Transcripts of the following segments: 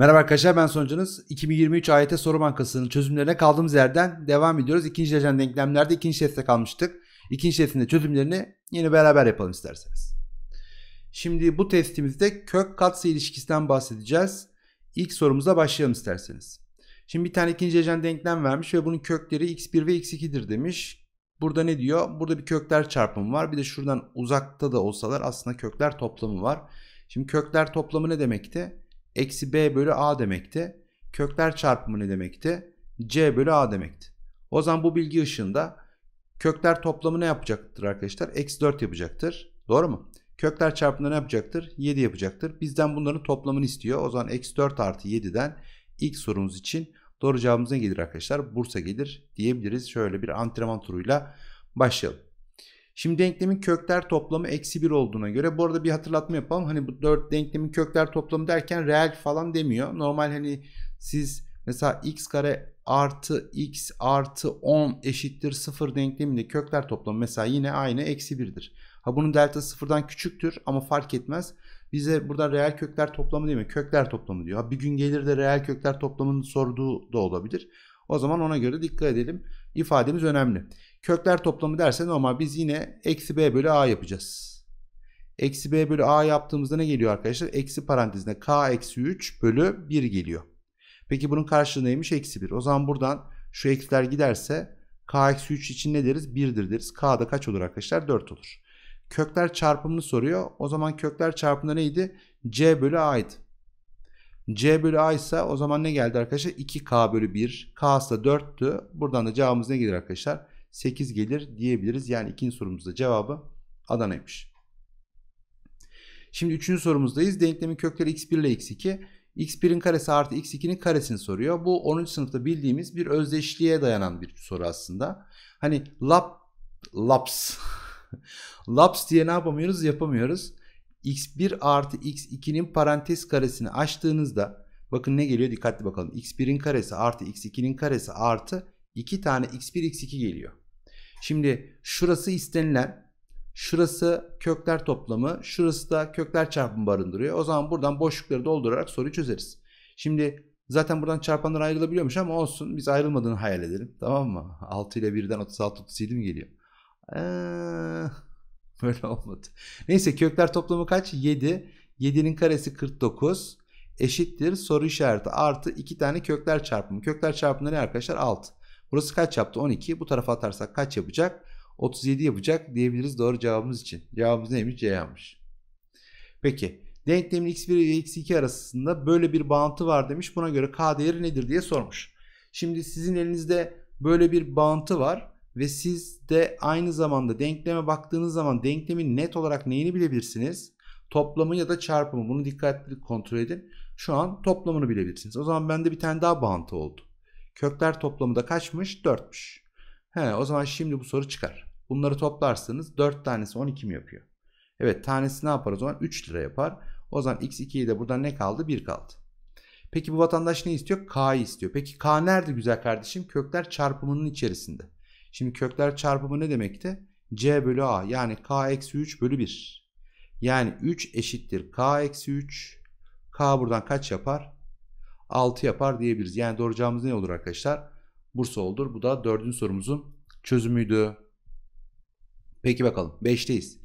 Merhaba arkadaşlar ben sonucunuz. 2023 AYT Soru Bankası'nın çözümlerine kaldığımız yerden devam ediyoruz. İkinci derecen denklemlerde ikinci testte kalmıştık. İkinci testin de çözümlerini yine beraber yapalım isterseniz. Şimdi bu testimizde kök katsayı ilişkisinden bahsedeceğiz. İlk sorumuza başlayalım isterseniz. Şimdi bir tane ikinci derecen denklem vermiş ve bunun kökleri x1 ve x2'dir demiş. Burada ne diyor? Burada bir kökler çarpımı var. Bir de şuradan uzakta da olsalar aslında kökler toplamı var. Şimdi kökler toplamı ne demekti? eksi b bölü a demekti. Kökler çarpımı ne demekti? c bölü a demekti. O zaman bu bilgi ışığında kökler toplamı ne yapacaktır arkadaşlar? Eksi 4 yapacaktır. Doğru mu? Kökler çarpımı ne yapacaktır? 7 yapacaktır. Bizden bunların toplamını istiyor. O zaman eksi 4 artı 7'den ilk sorumuz için doğru cevabımız ne gelir arkadaşlar? Bursa gelir diyebiliriz. Şöyle bir antrenman turuyla başlayalım. Şimdi denklemin kökler toplamı eksi 1 olduğuna göre bu arada bir hatırlatma yapalım. Hani bu 4 denklemin kökler toplamı derken reel falan demiyor. Normal hani siz mesela x kare artı x artı 10 eşittir 0 denkleminde kökler toplamı mesela yine aynı eksi 1'dir. Ha bunun delta sıfırdan küçüktür ama fark etmez. Bize burada reel kökler toplamı değil mi? Kökler toplamı diyor. Ha bir gün gelir de reel kökler toplamını sorduğu da olabilir. O zaman ona göre dikkat edelim. İfademiz önemli. Kökler toplamı derse normal biz yine eksi b bölü a yapacağız. Eksi b bölü a yaptığımızda ne geliyor arkadaşlar? Eksi parantezine k eksi 3 bölü 1 geliyor. Peki bunun karşılığı neymiş? Eksi 1. O zaman buradan şu eksiler giderse k eksi 3 için ne deriz? 1'dir deriz. K da kaç olur arkadaşlar? 4 olur. Kökler çarpımını soruyor. O zaman kökler çarpımı neydi? c bölü a'ydı. C bölü A ise o zaman ne geldi arkadaşlar? 2K bölü 1. K'sı da 4'tü. Buradan da cevabımız ne gelir arkadaşlar? 8 gelir diyebiliriz. Yani ikinci sorumuzda cevabı Adana'ymış. Şimdi üçüncü sorumuzdayız. Denklemin kökleri x1 ile x2. x1'in karesi artı x2'nin karesini soruyor. Bu 10. sınıfta bildiğimiz bir özdeşliğe dayanan bir soru aslında. Hani lap, laps. laps diye ne yapamıyoruz? Yapamıyoruz x1 artı x2'nin parantez karesini açtığınızda bakın ne geliyor dikkatli bakalım. x1'in karesi artı x2'nin karesi artı 2 tane x1 x2 geliyor. Şimdi şurası istenilen şurası kökler toplamı şurası da kökler çarpımı barındırıyor. O zaman buradan boşlukları doldurarak soruyu çözeriz. Şimdi Zaten buradan çarpanlar ayrılabiliyormuş ama olsun biz ayrılmadığını hayal edelim. Tamam mı? 6 ile 1'den 36 37 mi geliyor? Eee... Böyle olmadı. Neyse kökler toplamı kaç? 7. 7'nin karesi 49 eşittir soru işareti artı 2 tane kökler çarpımı. Kökler çarpımı ne arkadaşlar? 6. Burası kaç yaptı? 12. Bu tarafa atarsak kaç yapacak? 37 yapacak diyebiliriz doğru cevabımız için. Cevabımız neymiş? C yapmış. Peki denklemin x1 ve x2 arasında böyle bir bağıntı var demiş. Buna göre k değeri nedir diye sormuş. Şimdi sizin elinizde böyle bir bağıntı var ve siz de aynı zamanda denkleme baktığınız zaman denklemin net olarak neyini bilebilirsiniz? Toplamı ya da çarpımı. Bunu dikkatli kontrol edin. Şu an toplamını bilebilirsiniz. O zaman bende bir tane daha bağıntı oldu. Kökler toplamı da kaçmış? 4'müş. He, o zaman şimdi bu soru çıkar. Bunları toplarsanız 4 tanesi 12 mi yapıyor? Evet tanesi ne yapar o zaman? 3 lira yapar. O zaman x2'yi de buradan ne kaldı? 1 kaldı. Peki bu vatandaş ne istiyor? K'yı istiyor. Peki K nerede güzel kardeşim? Kökler çarpımının içerisinde. Şimdi kökler çarpımı ne demekti? C bölü A yani K eksi 3 bölü 1. Yani 3 eşittir K eksi 3. K buradan kaç yapar? 6 yapar diyebiliriz. Yani doğru cevabımız ne olur arkadaşlar? Bursa olur. Bu da dördüncü sorumuzun çözümüydü. Peki bakalım. 5'teyiz.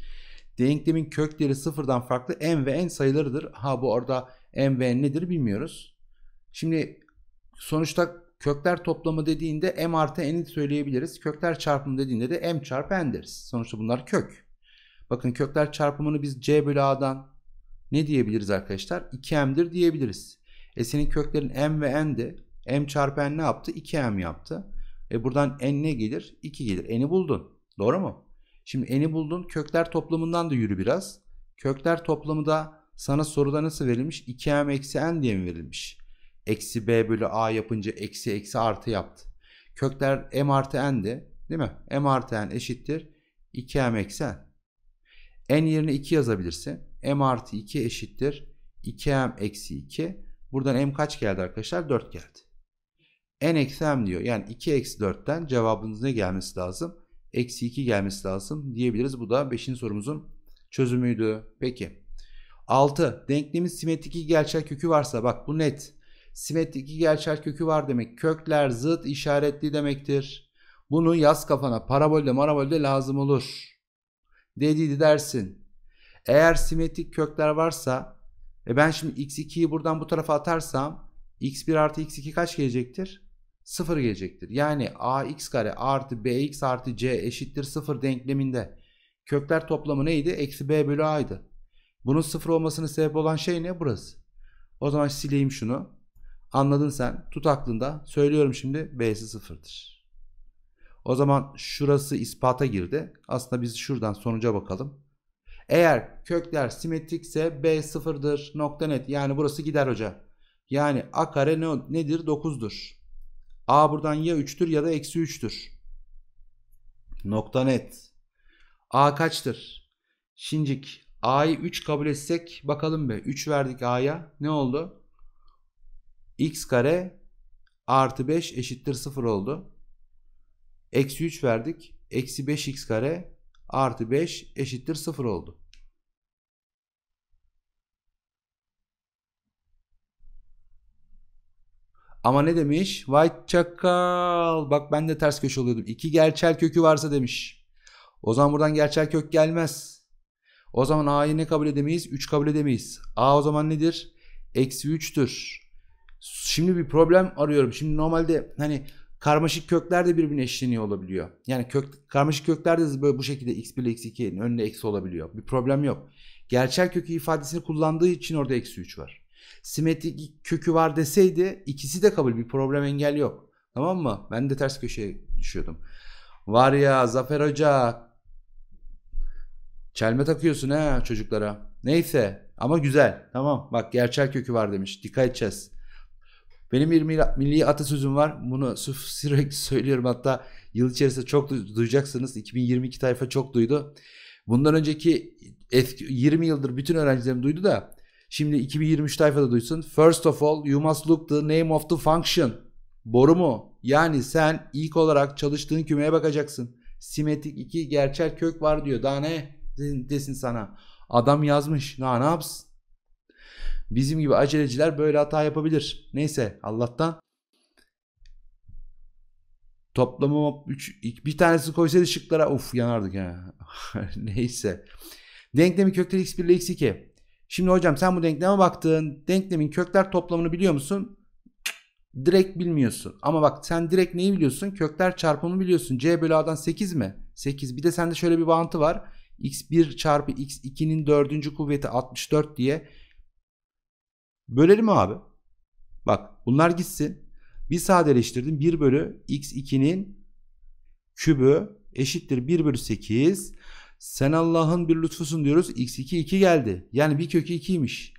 Denklemin kökleri sıfırdan farklı m ve n sayılarıdır. Ha bu arada m ve n nedir bilmiyoruz. Şimdi sonuçta Kökler toplamı dediğinde m artı n'i söyleyebiliriz. Kökler çarpımı dediğinde de m çarpı n deriz. Sonuçta bunlar kök. Bakın kökler çarpımını biz c bölü a'dan ne diyebiliriz arkadaşlar? 2m'dir diyebiliriz. E senin köklerin m ve n'di. m çarpı n ne yaptı? 2m yaptı. E buradan n ne gelir? 2 gelir. n'i buldun. Doğru mu? Şimdi n'i buldun. Kökler toplamından da yürü biraz. Kökler toplamı da sana soruda nasıl verilmiş? 2m eksi n diye mi verilmiş? Eksi b bölü a yapınca eksi eksi artı yaptı. Kökler m artı n'di değil mi? m artı n eşittir 2m eksi n. n yerine 2 yazabilirsin. m artı 2 eşittir 2m eksi 2. Buradan m kaç geldi arkadaşlar? 4 geldi. n eksi m diyor. Yani 2 eksi 4'ten cevabınız ne gelmesi lazım? Eksi 2 gelmesi lazım diyebiliriz. Bu da 5. sorumuzun çözümüydü. Peki. 6. Denklemin simetrik iki gerçek kökü varsa bak bu net. Simetrik iki gerçel kökü var demek. Kökler zıt işaretli demektir. Bunu yaz kafana. Parabolde marabolde lazım olur. Dediydi dersin. Eğer simetrik kökler varsa e ben şimdi x2'yi buradan bu tarafa atarsam x1 artı x2 kaç gelecektir? 0 gelecektir. Yani ax kare artı bx artı c eşittir 0 denkleminde kökler toplamı neydi? Eksi b bölü a'ydı. Bunun 0 olmasının sebep olan şey ne? Burası. O zaman sileyim şunu. Anladın sen. Tut aklında. Söylüyorum şimdi B'si sıfırdır. O zaman şurası ispata girdi. Aslında biz şuradan sonuca bakalım. Eğer kökler simetrikse B sıfırdır. Nokta net. Yani burası gider hoca. Yani A kare ne, nedir? 9'dur. A buradan ya 3'tür ya da eksi 3'tür. Nokta net. A kaçtır? Şincik. A'yı 3 kabul etsek bakalım be. 3 verdik A'ya. Ne oldu? x kare artı 5 eşittir 0 oldu. Eksi 3 verdik. Eksi 5x kare artı 5 eşittir 0 oldu. Ama ne demiş? Vay çakal. Bak ben de ters köşe oluyordum. İki gerçel kökü varsa demiş. O zaman buradan gerçel kök gelmez. O zaman A'yı ne kabul edemeyiz? 3 kabul edemeyiz. A o zaman nedir? Eksi 3'tür. Şimdi bir problem arıyorum. Şimdi normalde hani karmaşık kökler de birbirine eşleniyor olabiliyor. Yani kök, karmaşık kökler de böyle bu şekilde x1 ile x2'nin önüne eksi olabiliyor. Bir problem yok. Gerçel kökü ifadesini kullandığı için orada eksi 3 var. Simetrik kökü var deseydi ikisi de kabul. Bir problem engel yok. Tamam mı? Ben de ters köşeye düşüyordum. Var ya Zafer Hoca çelme takıyorsun ha çocuklara. Neyse ama güzel. Tamam bak gerçel kökü var demiş. Dikkat edeceğiz. Benim bir milli atasözüm var. Bunu sürekli söylüyorum hatta yıl içerisinde çok duyacaksınız. 2022 tayfa çok duydu. Bundan önceki 20 yıldır bütün öğrencilerim duydu da şimdi 2023 tayfada duysun. First of all you must look the name of the function. Boru mu? Yani sen ilk olarak çalıştığın kümeye bakacaksın. Simetrik iki gerçel kök var diyor. Daha ne desin sana? Adam yazmış. Daha ne yapsın? Bizim gibi aceleciler böyle hata yapabilir. Neyse Allah'tan toplamı üç, bir tanesini koysaydı şıklara of yanardık ya. Neyse. Denklemi kökleri x1 ile x2. Şimdi hocam sen bu denkleme baktın. Denklemin kökler toplamını biliyor musun? Direkt bilmiyorsun. Ama bak sen direkt neyi biliyorsun? Kökler çarpımını biliyorsun. C bölü A'dan 8 mi? 8. Bir de sende şöyle bir bağıntı var. X1 çarpı X2'nin dördüncü kuvveti 64 diye Bölelim abi. Bak bunlar gitsin. Bir sadeleştirdim. 1 bölü x2'nin kübü eşittir 1 bölü 8. Sen Allah'ın bir lütfusun diyoruz. x2 2 geldi. Yani bir kökü 2'ymiş.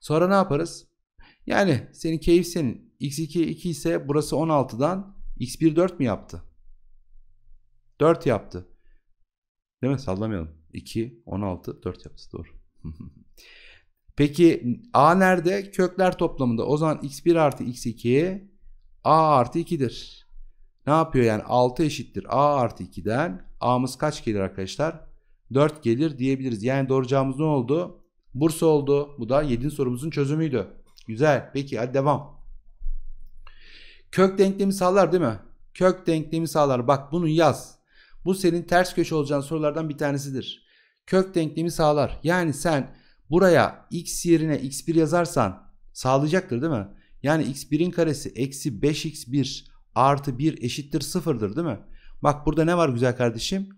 Sonra ne yaparız? Yani senin keyif senin. x2 2 ise burası 16'dan x1 4 mi yaptı? 4 yaptı. Değil mi? Sallamayalım. 2, 16, 4 yaptı. Doğru. Peki a nerede? Kökler toplamında. O zaman x1 artı x2 a artı 2'dir. Ne yapıyor yani? 6 eşittir a artı 2'den. A'mız kaç gelir arkadaşlar? 4 gelir diyebiliriz. Yani doğru cevabımız ne oldu? Bursa oldu. Bu da 7. sorumuzun çözümüydü. Güzel. Peki hadi devam. Kök denklemi sağlar değil mi? Kök denklemi sağlar. Bak bunu yaz. Bu senin ters köşe olacağın sorulardan bir tanesidir. Kök denklemi sağlar. Yani sen buraya x yerine x1 yazarsan sağlayacaktır değil mi? Yani x1'in karesi eksi 5x1 artı 1 eşittir 0'dır değil mi? Bak burada ne var güzel kardeşim?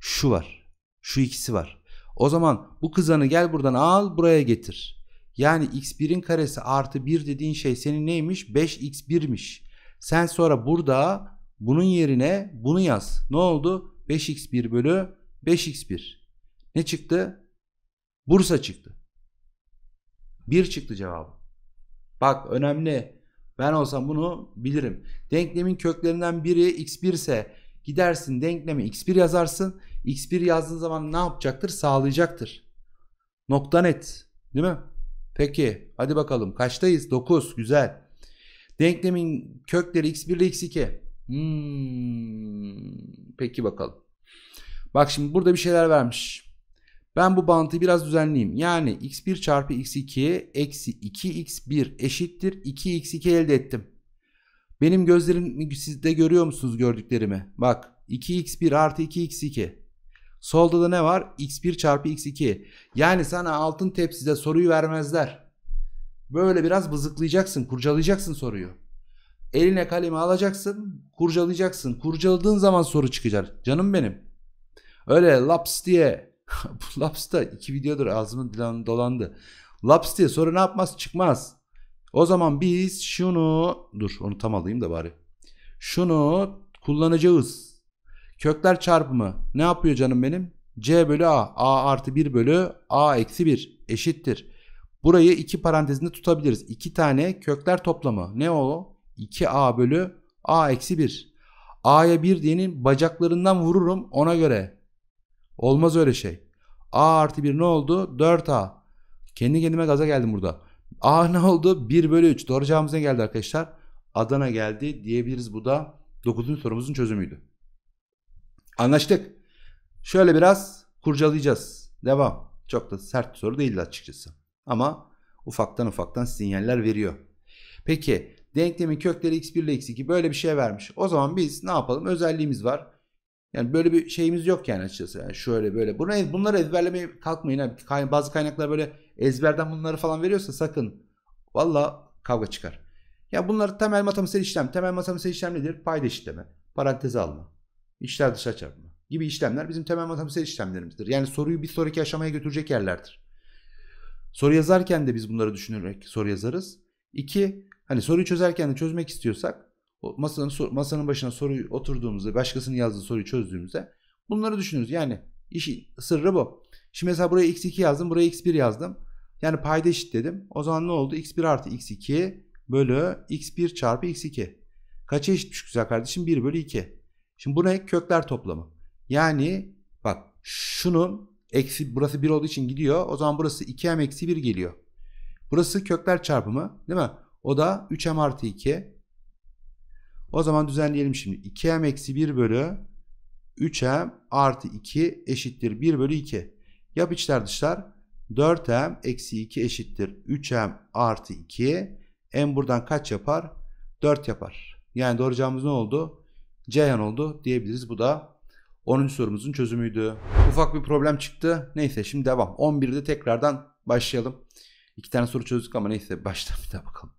Şu var. Şu ikisi var. O zaman bu kızanı gel buradan al buraya getir. Yani x1'in karesi artı 1 dediğin şey senin neymiş? 5x1'miş. Sen sonra burada bunun yerine bunu yaz. Ne oldu? 5x1 bölü 5x1. Ne çıktı? Bursa çıktı. Bir çıktı cevabı. Bak önemli. Ben olsam bunu bilirim. Denklemin köklerinden biri x1 ise gidersin denklemi x1 yazarsın. x1 yazdığın zaman ne yapacaktır? Sağlayacaktır. Nokta net. Değil mi? Peki hadi bakalım kaçtayız? 9 güzel. Denklemin kökleri x1 ile x2. Hmm, peki bakalım. Bak şimdi burada bir şeyler vermiş. Ben bu bantı biraz düzenleyeyim. Yani x1 çarpı x2 eksi 2x1 eşittir 2x2 elde ettim. Benim gözlerim sizde görüyor musunuz gördüklerimi? Bak 2x1 artı 2x2. Solda da ne var? x1 çarpı x2. Yani sana altın tepside soruyu vermezler. Böyle biraz bızıklayacaksın, kurcalayacaksın soruyu. Eline kalemi alacaksın, kurcalayacaksın. Kurcaladığın zaman soru çıkacak. Canım benim. Öyle laps diye bu laps da iki videodur ağzımın dilan dolandı. Laps diye soru ne yapmaz çıkmaz. O zaman biz şunu dur onu tam alayım da bari. Şunu kullanacağız. Kökler çarpımı ne yapıyor canım benim? C bölü A. A artı 1 bölü A eksi 1 eşittir. Burayı iki parantezinde tutabiliriz. İki tane kökler toplamı. Ne o? 2A bölü A eksi 1. A'ya 1 diyenin bacaklarından vururum ona göre. Olmaz öyle şey. A artı 1 ne oldu? 4A. Kendi kendime gaza geldim burada. A ne oldu? 1 bölü 3. Doğru cevabımız ne geldi arkadaşlar? Adana geldi diyebiliriz. Bu da 9. sorumuzun çözümüydü. Anlaştık. Şöyle biraz kurcalayacağız. Devam. Çok da sert bir soru değildi açıkçası. Ama ufaktan ufaktan sinyaller veriyor. Peki denklemin kökleri x1 ile x2 böyle bir şey vermiş. O zaman biz ne yapalım? Özelliğimiz var. Yani böyle bir şeyimiz yok yani açıkçası. Yani şöyle böyle. Bunu, bunları ezberlemeye kalkmayın. Yani bazı kaynaklar böyle ezberden bunları falan veriyorsa sakın. Valla kavga çıkar. Ya yani bunlar temel matematiksel işlem. Temel matematiksel işlem nedir? Payda işleme, paranteze alma, işler dışa çarpma gibi işlemler bizim temel matematiksel işlemlerimizdir. Yani soruyu bir sonraki aşamaya götürecek yerlerdir. Soru yazarken de biz bunları düşünerek soru yazarız. İki, hani soruyu çözerken de çözmek istiyorsak masanın masanın başına soruyu oturduğumuzda, başkasının yazdığı soruyu çözdüğümüzde bunları düşünürüz. Yani işi sırrı bu. Şimdi mesela buraya x2 yazdım, buraya x1 yazdım. Yani payda dedim. O zaman ne oldu? x1 artı x2 bölü x1 çarpı x2. Kaça eşitmiş güzel kardeşim? 1 bölü 2. Şimdi bu ne? Kökler toplamı. Yani bak şunun eksi burası 1 olduğu için gidiyor. O zaman burası 2m eksi 1 geliyor. Burası kökler çarpımı değil mi? O da 3m artı 2 o zaman düzenleyelim şimdi. 2m eksi 1 bölü 3m artı 2 eşittir 1 bölü 2. Yap içler dışlar. 4m eksi 2 eşittir 3m artı 2. M buradan kaç yapar? 4 yapar. Yani doğru cevabımız ne oldu? Ceyhan oldu diyebiliriz. Bu da 10. sorumuzun çözümüydü. Ufak bir problem çıktı. Neyse şimdi devam. 11'de tekrardan başlayalım. İki tane soru çözdük ama neyse baştan bir daha bakalım.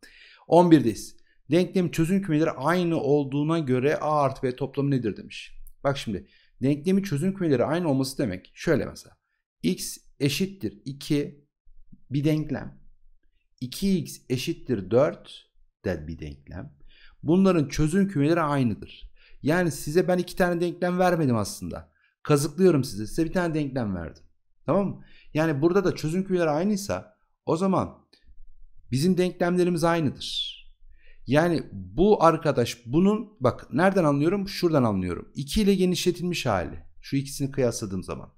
11'deyiz. Denklem çözüm kümeleri aynı olduğuna göre A artı B toplamı nedir demiş. Bak şimdi denklemi çözüm kümeleri aynı olması demek şöyle mesela. X eşittir 2 bir denklem. 2x eşittir 4 de bir denklem. Bunların çözüm kümeleri aynıdır. Yani size ben iki tane denklem vermedim aslında. Kazıklıyorum size. Size bir tane denklem verdim. Tamam mı? Yani burada da çözüm kümeleri aynıysa o zaman bizim denklemlerimiz aynıdır. Yani bu arkadaş bunun bak nereden anlıyorum? Şuradan anlıyorum. 2 ile genişletilmiş hali. Şu ikisini kıyasladığım zaman.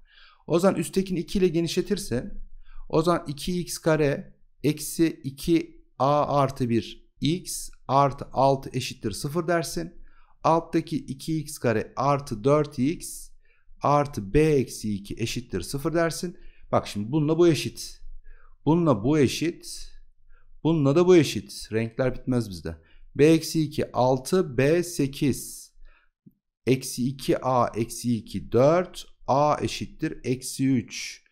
O zaman üsttekini 2 ile genişletirse o zaman 2x kare eksi 2a artı 1 x artı 6 eşittir 0 dersin. Alttaki 2x kare artı 4x artı b eksi 2 eşittir 0 dersin. Bak şimdi bununla bu eşit. Bununla bu eşit. Bununla da bu eşit. Renkler bitmez bizde. B-2 eksi 6 B8 eksi 2 A eksi 2 4 A eşittir eksi 3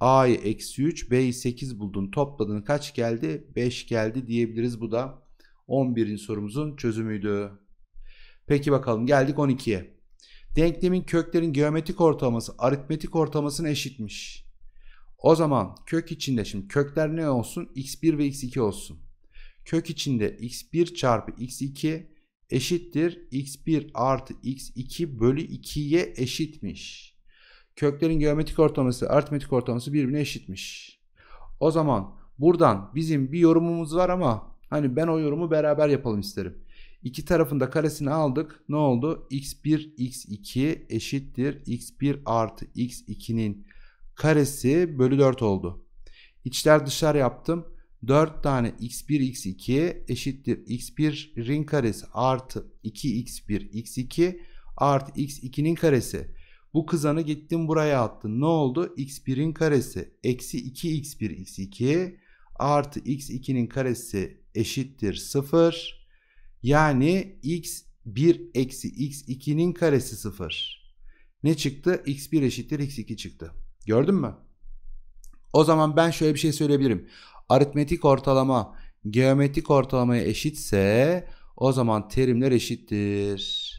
A'yı eksi 3 B'yi 8 buldun topladın kaç geldi 5 geldi diyebiliriz bu da 11. sorumuzun çözümüydü. Peki bakalım geldik 12'ye. Denklemin köklerin geometrik ortalaması aritmetik ortalamasına eşitmiş. O zaman kök içinde şimdi kökler ne olsun? x1 ve x2 olsun. Kök içinde x1 çarpı x2 eşittir. x1 artı x2 bölü 2'ye eşitmiş. Köklerin geometrik ortalaması aritmetik ortalaması birbirine eşitmiş. O zaman buradan bizim bir yorumumuz var ama hani ben o yorumu beraber yapalım isterim. İki tarafında karesini aldık. Ne oldu? x1 x2 eşittir. x1 artı x2'nin karesi bölü 4 oldu. İçler dışlar yaptım. 4 tane x1 x2 eşittir x1 ring karesi artı 2x1 x2 artı x2'nin karesi. Bu kızanı gittim buraya attım. Ne oldu? x1'in karesi eksi 2x1 x2 artı x2'nin karesi eşittir 0. Yani x1 eksi x2'nin karesi 0. Ne çıktı? x1 eşittir x2 çıktı. Gördün mü? O zaman ben şöyle bir şey söyleyebilirim. Aritmetik ortalama geometrik ortalamaya eşitse o zaman terimler eşittir.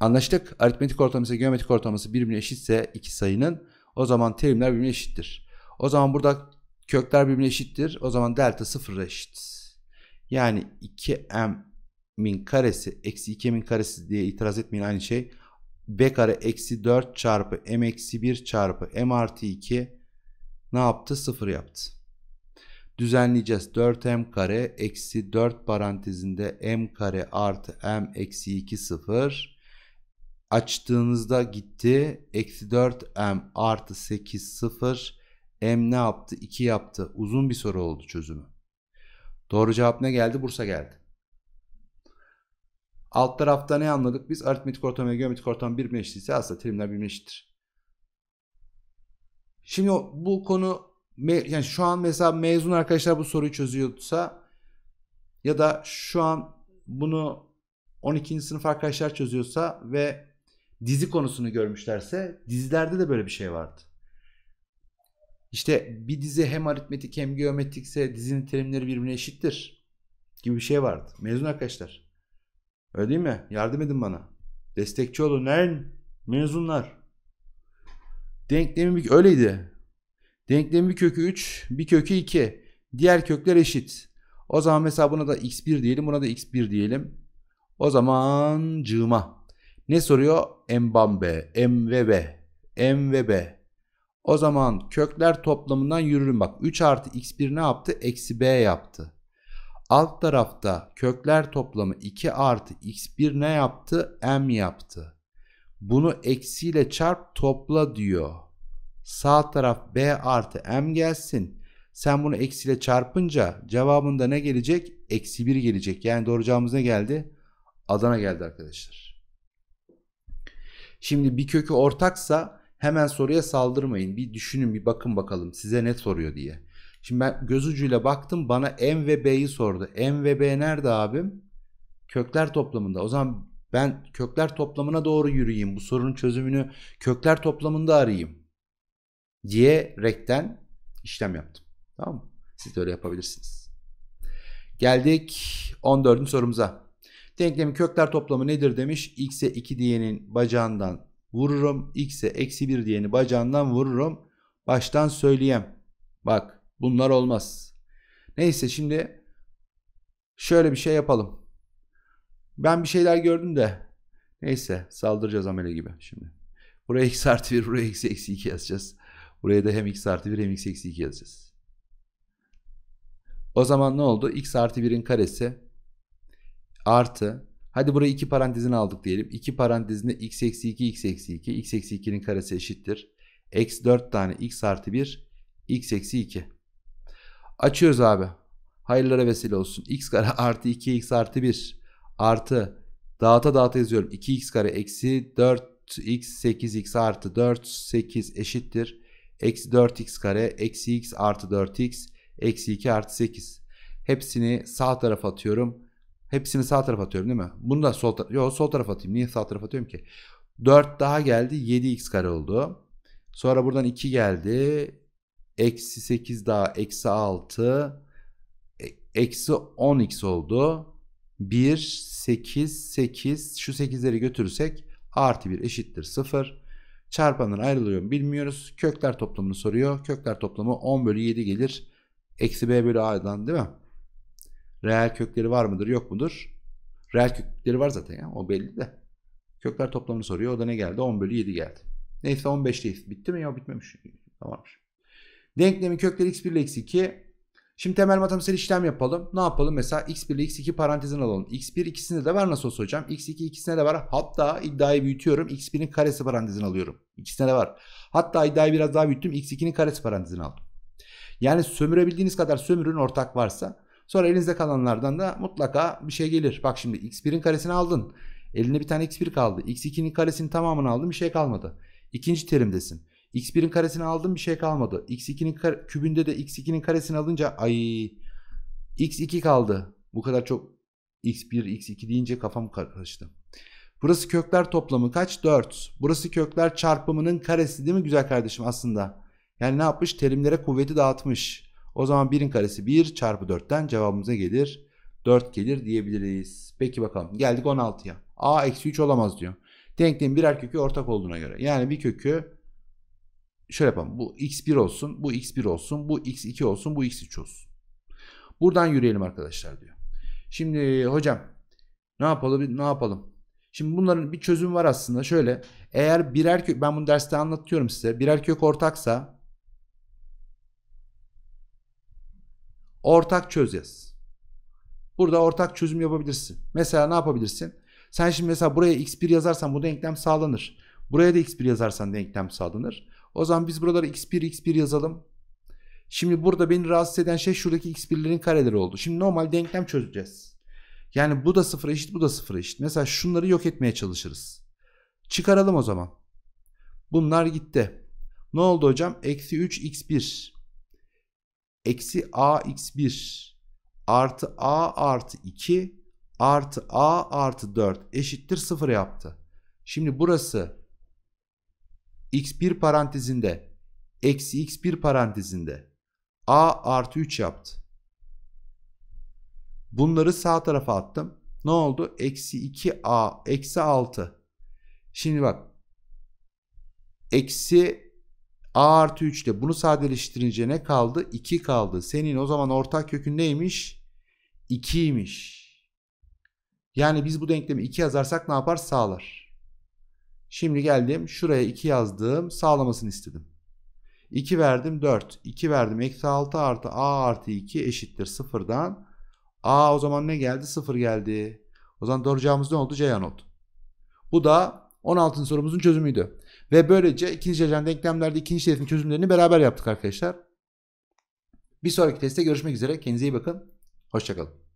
Anlaştık. Aritmetik ortalaması geometrik ortalaması birbirine eşitse iki sayının o zaman terimler birbirine eşittir. O zaman burada kökler birbirine eşittir. O zaman delta sıfıra eşit. Yani 2m'in karesi eksi 2m'in karesi diye itiraz etmeyin aynı şey b kare eksi 4 çarpı m eksi 1 çarpı m artı 2 ne yaptı? 0 yaptı. Düzenleyeceğiz. 4m kare eksi 4 parantezinde m kare artı m eksi 2 0. Açtığınızda gitti. Eksi 4m artı 8 0. m ne yaptı? 2 yaptı. Uzun bir soru oldu çözümü. Doğru cevap ne geldi? Bursa geldi. Alt tarafta ne anladık? Biz aritmetik ortam ve geometrik ortam birbirine eşitse aslında terimler birbirine eşittir. Şimdi bu konu yani şu an mesela mezun arkadaşlar bu soruyu çözüyorsa ya da şu an bunu 12. sınıf arkadaşlar çözüyorsa ve dizi konusunu görmüşlerse dizilerde de böyle bir şey vardı. İşte bir dizi hem aritmetik hem geometrikse dizinin terimleri birbirine eşittir gibi bir şey vardı. Mezun arkadaşlar. Öyle değil mi? Yardım edin bana. Destekçi olun. En mezunlar. Denklemin bir öyleydi. Denklemin bir kökü 3, bir kökü 2. Diğer kökler eşit. O zaman mesela buna da x1 diyelim, buna da x1 diyelim. O zaman cığma. Ne soruyor? M m b b, m mvb, b. O zaman kökler toplamından yürürüm. Bak 3 artı x1 ne yaptı? Eksi b yaptı. Alt tarafta kökler toplamı 2 artı x1 ne yaptı? m yaptı. Bunu eksiyle çarp topla diyor. Sağ taraf b artı m gelsin. Sen bunu eksiyle çarpınca cevabında ne gelecek? Eksi 1 gelecek. Yani doğru cevabımız ne geldi? Adana geldi arkadaşlar. Şimdi bir kökü ortaksa hemen soruya saldırmayın. Bir düşünün bir bakın bakalım size ne soruyor diye. Şimdi ben göz ucuyla baktım bana M ve B'yi sordu. M ve B nerede abim? Kökler toplamında. O zaman ben kökler toplamına doğru yürüyeyim. Bu sorunun çözümünü kökler toplamında arayayım. diye Diyerekten işlem yaptım. Tamam mı? Siz de öyle yapabilirsiniz. Geldik 14. sorumuza. Denklemin kökler toplamı nedir demiş. X'e 2 diyenin bacağından vururum. X'e eksi 1 diyenin bacağından vururum. Baştan söyleyeyim. Bak Bunlar olmaz. Neyse şimdi şöyle bir şey yapalım. Ben bir şeyler gördüm de neyse saldıracağız amele gibi şimdi. Buraya x artı 1 buraya x eksi 2 yazacağız. Buraya da hem x artı 1 hem x eksi 2 yazacağız. O zaman ne oldu? x artı 1'in karesi artı hadi buraya 2 parantezini aldık diyelim. 2 parantezinde x eksi 2 x eksi 2 x eksi 2'nin karesi eşittir. Eksi 4 tane x artı 1 x eksi 2. Açıyoruz abi. Hayırlara vesile olsun. x kare artı 2x artı 1 artı dağıta dağıta yazıyorum. 2x kare eksi 4x 8x artı 4 8 eşittir. Eksi 4x kare eksi x artı 4x eksi 2 artı 8. Hepsini sağ tarafa atıyorum. Hepsini sağ tarafa atıyorum değil mi? Bunu da sol tarafa, yo, sol tarafa atayım. Niye sağ tarafa atıyorum ki? 4 daha geldi. 7x kare oldu. Sonra buradan 2 geldi. Eksi 8 daha eksi 6. E, eksi 10x oldu. 1, 8, 8. Şu 8'leri götürürsek artı 1 eşittir 0. Çarpanlar ayrılıyor mu bilmiyoruz. Kökler toplamını soruyor. Kökler toplamı 10 bölü 7 gelir. Eksi b bölü a'dan değil mi? Reel kökleri var mıdır yok mudur? Reel kökleri var zaten ya o belli de. Kökler toplamını soruyor. O da ne geldi? 10 bölü 7 geldi. Neyse 15'teyiz. Bitti mi ya bitmemiş. Tamammış. Denklemin kökleri x1 ile x2. Şimdi temel matematiksel işlem yapalım. Ne yapalım? Mesela x1 ile x2 parantezin alalım. x1 ikisinde de var nasıl olsa hocam. x2 ikisinde de var. Hatta iddiayı büyütüyorum. x1'in karesi parantezin alıyorum. İkisinde de var. Hatta iddiayı biraz daha büyüttüm. x2'nin karesi parantezin aldım. Yani sömürebildiğiniz kadar sömürün ortak varsa. Sonra elinizde kalanlardan da mutlaka bir şey gelir. Bak şimdi x1'in karesini aldın. Elinde bir tane x1 kaldı. x2'nin karesinin tamamını aldın. Bir şey kalmadı. İkinci terimdesin. X1'in karesini aldım bir şey kalmadı. X2'nin kübünde de X2'nin karesini alınca ay X2 kaldı. Bu kadar çok X1, X2 deyince kafam karıştı. Burası kökler toplamı kaç? 4. Burası kökler çarpımının karesi değil mi güzel kardeşim aslında? Yani ne yapmış? Terimlere kuvveti dağıtmış. O zaman 1'in karesi 1 çarpı 4'ten cevabımıza gelir. 4 gelir diyebiliriz. Peki bakalım. Geldik 16'ya. A eksi 3 olamaz diyor. Denklemin birer kökü ortak olduğuna göre. Yani bir kökü şöyle yapalım. Bu x1 olsun, bu x1 olsun, bu x2 olsun, bu x3 olsun. Buradan yürüyelim arkadaşlar diyor. Şimdi hocam ne yapalım? Ne yapalım? Şimdi bunların bir çözüm var aslında. Şöyle eğer birer kök ben bunu derste anlatıyorum size. Birer kök ortaksa ortak çöz yaz. Burada ortak çözüm yapabilirsin. Mesela ne yapabilirsin? Sen şimdi mesela buraya x1 yazarsan bu denklem sağlanır. Buraya da x1 yazarsan denklem sağlanır. O zaman biz buralara x1 x1 yazalım. Şimdi burada beni rahatsız eden şey şuradaki x1'lerin kareleri oldu. Şimdi normal denklem çözeceğiz. Yani bu da sıfır eşit bu da sıfır eşit. Mesela şunları yok etmeye çalışırız. Çıkaralım o zaman. Bunlar gitti. Ne oldu hocam? Eksi 3 x1. Eksi a x1. Artı a artı 2. Artı a artı 4 eşittir sıfır yaptı. Şimdi burası x1 parantezinde eksi x1 parantezinde a artı 3 yaptı. Bunları sağ tarafa attım. Ne oldu? Eksi 2a eksi 6. Şimdi bak. Eksi a artı 3 de bunu sadeleştirince ne kaldı? 2 kaldı. Senin o zaman ortak kökün neymiş? 2'ymiş. Yani biz bu denklemi 2 yazarsak ne yapar? Sağlar. Şimdi geldim şuraya 2 yazdığım sağlamasını istedim. 2 verdim 4. 2 verdim eksi 6 artı a artı 2 eşittir 0'dan. a o zaman ne geldi? 0 geldi. O zaman doğru cevabımız ne oldu? Ceyhan oldu. Bu da 16. sorumuzun çözümüydü. Ve böylece ikinci derecen denklemlerde ikinci derecenin çözümlerini beraber yaptık arkadaşlar. Bir sonraki testte görüşmek üzere. Kendinize iyi bakın. Hoşçakalın.